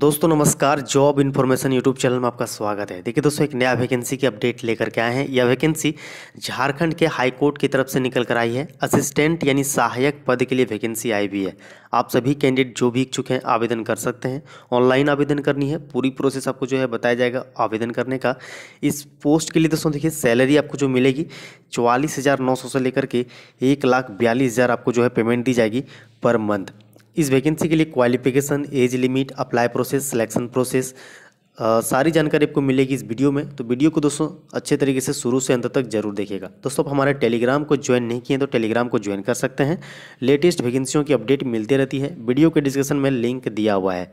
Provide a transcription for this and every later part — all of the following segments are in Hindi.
दोस्तों नमस्कार जॉब इन्फॉर्मेशन यूट्यूब चैनल में आपका स्वागत है देखिए दोस्तों एक नया वैकेंसी की अपडेट लेकर के आए हैं यह वैकेंसी झारखंड के हाई कोर्ट की तरफ से निकल कर आई है असिस्टेंट यानी सहायक पद के लिए वैकेंसी आई हुई है आप सभी कैंडिडेट जो भी इच्छुक हैं आवेदन कर सकते हैं ऑनलाइन आवेदन करनी है पूरी प्रोसेस आपको जो है बताया जाएगा आवेदन करने का इस पोस्ट के लिए दोस्तों देखिए सैलरी आपको जो मिलेगी चौवालीस से लेकर के एक लाख बयालीस हज़ार आपको जो है पेमेंट दी जाएगी पर मंथ इस वैकेंसी के लिए qualification age limit apply process selection process सारी जानकारी आपको मिलेगी इस वीडियो में तो वीडियो को दोस्तों अच्छे तरीके से शुरू से अंत तक जरूर देखिएगा दोस्तों आप हमारे टेलीग्राम को ज्वाइन नहीं किए तो टेलीग्राम को ज्वाइन कर सकते हैं लेटेस्ट वैकेंसियों की अपडेट मिलती रहती है वीडियो के डिस्क्रिप्शन में लिंक दिया हुआ है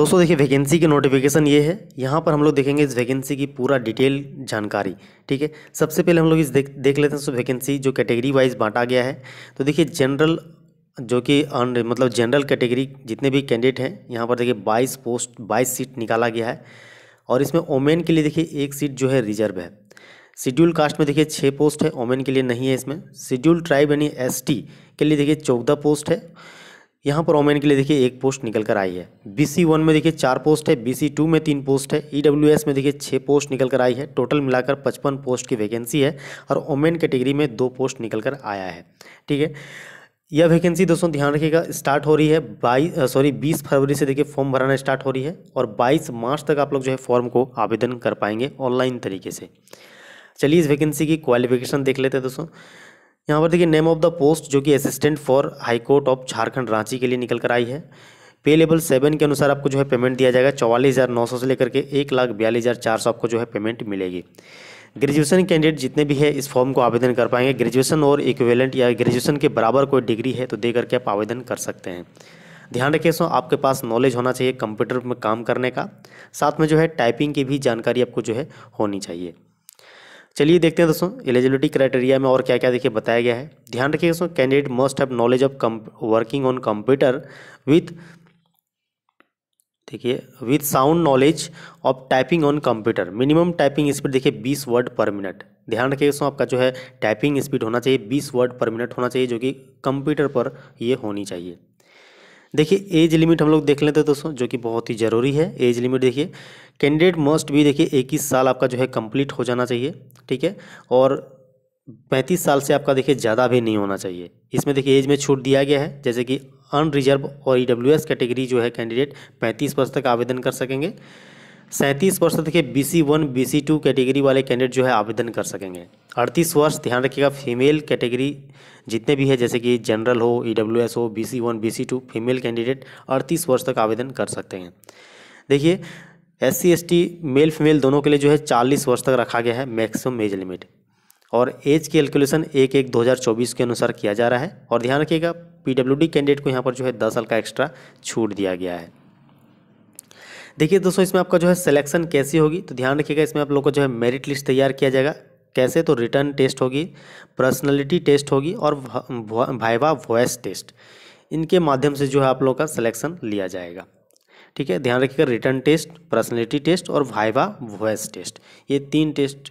दोस्तों देखिए वैकेंसी की नोटिफिकेशन ये है यहाँ पर हम लोग देखेंगे इस वैकेंसी की पूरा डिटेल जानकारी ठीक है सबसे पहले हम लोग इस देख देख लेते हैं सो वैकेंसी जो कैटेगरी वाइज बांटा गया है तो देखिए जनरल जो कि अन मतलब जनरल कैटेगरी जितने भी कैंडिडेट हैं यहाँ पर देखिए 22 पोस्ट 22 सीट निकाला गया है और इसमें ओमेन के लिए देखिए एक सीट जो है रिजर्व है शेड्यूल कास्ट में देखिए छः पोस्ट है ओमेन के लिए नहीं है इसमें शेड्यूल ट्राइब यानी एस के लिए देखिए चौदह पोस्ट है यहाँ पर ओमेन के लिए देखिए एक पोस्ट निकल कर आई है बी सी वन में देखिए चार पोस्ट है बी सी टू में तीन पोस्ट है ई डब्ल्यू एस में देखिए छः पोस्ट निकल कर आई है टोटल मिलाकर पचपन पोस्ट की वैकेंसी है और ओमेन कैटेगरी में दो पोस्ट निकल कर आया है ठीक है यह वैकेंसी दोस्तों ध्यान रखिएगा स्टार्ट हो रही है बाईस सॉरी बीस फरवरी से देखिए फॉर्म भराना स्टार्ट हो रही है और बाईस मार्च तक आप लोग जो है फॉर्म को आवेदन कर पाएंगे ऑनलाइन तरीके से चलिए इस वैकेंसी की क्वालिफिकेशन देख लेते हैं दोस्तों यहाँ पर देखिए नेम ऑफ द पोस्ट जो कि assistant for high court of Jharkhand Ranchi के लिए निकल कर आई है पे लेवल सेवन के अनुसार आपको जो है पेमेंट दिया जाएगा चौवालीस हज़ार नौ सौ से लेकर के एक लाख बयालीस हज़ार चार सौ आपको जो है पेमेंट मिलेगी ग्रेजुएशन कैंडिडेट जितने भी है इस फॉर्म को आवेदन कर पाएंगे ग्रेजुएशन और इक्वेलेंट या ग्रेजुएशन के बराबर कोई डिग्री है तो दे करके आप आवेदन कर सकते हैं ध्यान रखिए सो आपके पास नॉलेज होना चाहिए कंप्यूटर में काम करने का साथ में जो है टाइपिंग की भी जानकारी आपको जो है होनी चाहिए चलिए देखते हैं दोस्तों एलिजिबिलिटी क्राइटेरिया में और क्या क्या देखिए बताया गया है ध्यान रखिए दोस्तों candidate must have knowledge of working on computer with देखिए with sound knowledge of typing on computer minimum typing speed देखिए 20 वर्ड पर मिनट ध्यान रखिए इसमें आपका जो है टाइपिंग स्पीड होना चाहिए 20 वर्ड पर मिनट होना चाहिए जो कि कंप्यूटर पर ये होनी चाहिए देखिए एज लिमिट हम लोग देख लेते हैं दोस्तों जो कि बहुत ही ज़रूरी है एज लिमिट देखिए कैंडिडेट मस्ट भी देखिए इक्कीस साल आपका जो है कम्प्लीट हो जाना चाहिए ठीक है और पैंतीस साल से आपका देखिए ज़्यादा भी नहीं होना चाहिए इसमें देखिए एज में छूट दिया गया है जैसे कि अनरिजर्व और ई e कैटेगरी जो है कैंडिडेट पैंतीस वर्ष तक आवेदन कर सकेंगे सैंतीस वर्ष तक के B C one B C two category वाले कैंडिडेट जो है आवेदन कर सकेंगे अड़तीस वर्ष ध्यान रखिएगा फीमेल कैटेगरी जितने भी है जैसे कि जनरल हो ई डब्ल्यू एस हो B C one B C two female candidate अड़तीस वर्ष तक आवेदन कर सकते हैं देखिए S C S T male female दोनों के लिए जो है चालीस वर्ष तक रखा गया है मैक्सिमम एज लिमिट और एज कैलकुलेशन एक एक 2024 के अनुसार किया जा रहा है और ध्यान रखिएगा पीडब्ल्यूडी कैंडिडेट को यहाँ पर जो है दस साल का एक्स्ट्रा छूट दिया गया है देखिए दोस्तों इसमें आपका जो है सिलेक्शन कैसी होगी तो ध्यान रखिएगा इसमें आप लोग को जो है मेरिट लिस्ट तैयार किया जाएगा कैसे तो रिटर्न टेस्ट होगी पर्सनैलिटी टेस्ट होगी और वाइवा वॉयस टेस्ट इनके माध्यम से जो है आप लोग का सिलेक्शन लिया जाएगा ठीक है ध्यान रखिएगा रिटर्न टेस्ट पर्सनैलिटी टेस्ट और वाइवा वॉइस टेस्ट ये तीन टेस्ट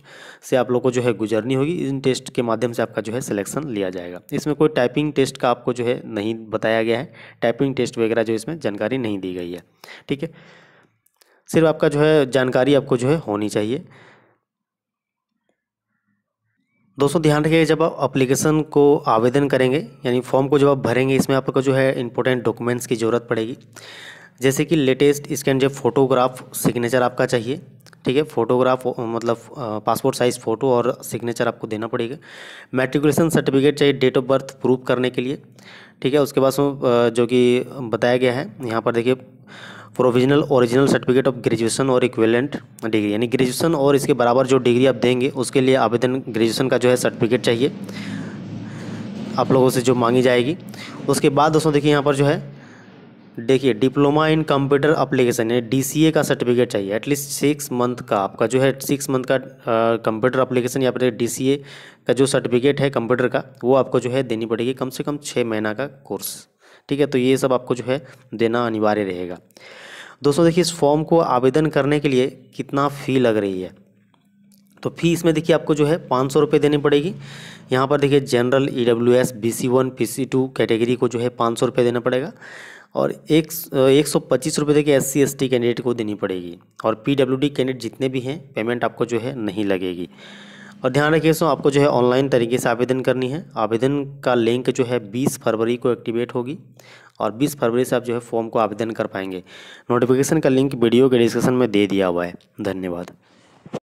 से आप लोग को जो है गुजरनी होगी इन टेस्ट के माध्यम से आपका जो है सिलेक्शन लिया जाएगा इसमें कोई टाइपिंग टेस्ट का आपको जो है नहीं बताया गया है टाइपिंग टेस्ट वगैरह जो इसमें जानकारी नहीं दी गई है ठीक है सिर्फ आपका जो है जानकारी आपको जो है होनी चाहिए दोस्तों ध्यान रखिएगा जब आप अप्लीकेशन को आवेदन करेंगे यानी फॉर्म को जब आप भरेंगे इसमें आपको जो है इंपॉर्टेंट डॉक्यूमेंट्स की ज़रूरत पड़ेगी जैसे कि लेटेस्ट स्कैन जब फोटोग्राफ सिग्नेचर आपका चाहिए ठीक है फोटोग्राफ मतलब पासपोर्ट साइज़ फ़ोटो और सिग्नेचर आपको देना पड़ेगा मेट्रिकुलेशन सर्टिफिकेट चाहिए डेट ऑफ बर्थ प्रूफ करने के लिए ठीक है उसके बाद जो कि बताया गया है यहाँ पर देखिए provisional original certificate of graduation और इक्वेलेंट डिग्री यानी ग्रेजुएशन और इसके बराबर जो डिग्री आप देंगे उसके लिए आवेदन ग्रेजुएशन का जो है सर्टिफिकेट चाहिए आप लोगों से जो मांगी जाएगी उसके बाद दोस्तों देखिए यहाँ पर जो है देखिए डिप्लोमा इन कंप्यूटर अप्लीकेशन है डी का सर्टिफिकेट चाहिए एटलीस्ट सिक्स मंथ का आपका जो है सिक्स मंथ का कंप्यूटर अप्लीकेशन या फिर डी का जो सर्टिफिकेट है कंप्यूटर का वो आपको जो है देनी पड़ेगी कम से कम छः महीना का कोर्स ठीक है तो ये सब आपको जो है देना अनिवार्य रहेगा दोस्तों देखिए इस फॉर्म को आवेदन करने के लिए कितना फ़ी लग रही है तो फी इसमें देखिए आपको जो है पाँच सौ रुपये देनी पड़ेगी यहाँ पर देखिए general E W S B C one P C two category को जो है पाँच सौ रुपये देना पड़ेगा और एक एक सौ पच्चीस रुपये देखिए S C S T candidate को देनी पड़ेगी और पी डब्ल्यू डी कैंडिडेट जितने भी हैं पेमेंट आपको जो है नहीं लगेगी और ध्यान रखिए सो आपको जो है ऑनलाइन तरीके से आवेदन करनी है आवेदन का लिंक जो है बीस फरवरी को एक्टिवेट होगी और 20 फरवरी से आप जो है फॉर्म को आवेदन कर पाएंगे नोटिफिकेशन का लिंक वीडियो के डिस्क्रिप्शन में दे दिया हुआ है धन्यवाद